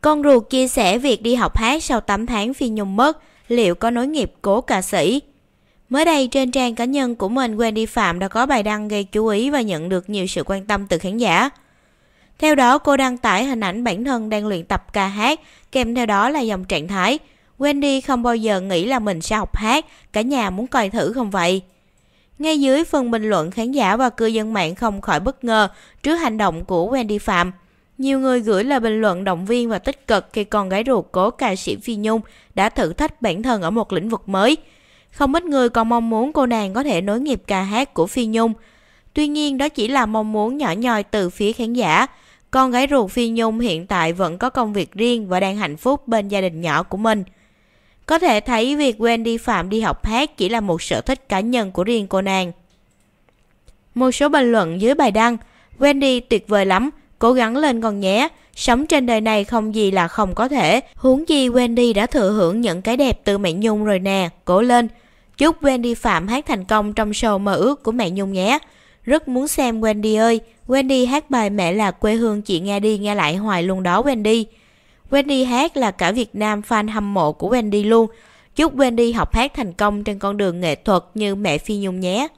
Con ruột chia sẻ việc đi học hát sau 8 tháng Phi Nhung mất, liệu có nối nghiệp cố ca sĩ? Mới đây trên trang cá nhân của mình Wendy Phạm đã có bài đăng gây chú ý và nhận được nhiều sự quan tâm từ khán giả. Theo đó, cô đăng tải hình ảnh bản thân đang luyện tập ca hát, kèm theo đó là dòng trạng thái Wendy không bao giờ nghĩ là mình sẽ học hát, cả nhà muốn coi thử không vậy? Ngay dưới phần bình luận khán giả và cư dân mạng không khỏi bất ngờ trước hành động của Wendy Phạm. Nhiều người gửi lời bình luận động viên và tích cực khi con gái ruột cố ca sĩ Phi Nhung đã thử thách bản thân ở một lĩnh vực mới. Không ít người còn mong muốn cô nàng có thể nối nghiệp ca hát của Phi Nhung. Tuy nhiên đó chỉ là mong muốn nhỏ nhòi từ phía khán giả. Con gái ruột Phi Nhung hiện tại vẫn có công việc riêng và đang hạnh phúc bên gia đình nhỏ của mình. Có thể thấy việc Wendy Phạm đi học hát chỉ là một sở thích cá nhân của riêng cô nàng. Một số bình luận dưới bài đăng Wendy tuyệt vời lắm, Cố gắng lên con nhé, sống trên đời này không gì là không có thể. Huống chi Wendy đã thừa hưởng những cái đẹp từ mẹ Nhung rồi nè, cố lên. Chúc Wendy Phạm hát thành công trong show mơ ước của mẹ Nhung nhé. Rất muốn xem Wendy ơi, Wendy hát bài mẹ là quê hương chị nghe đi nghe lại hoài luôn đó Wendy. Wendy hát là cả Việt Nam fan hâm mộ của Wendy luôn. Chúc Wendy học hát thành công trên con đường nghệ thuật như mẹ Phi Nhung nhé.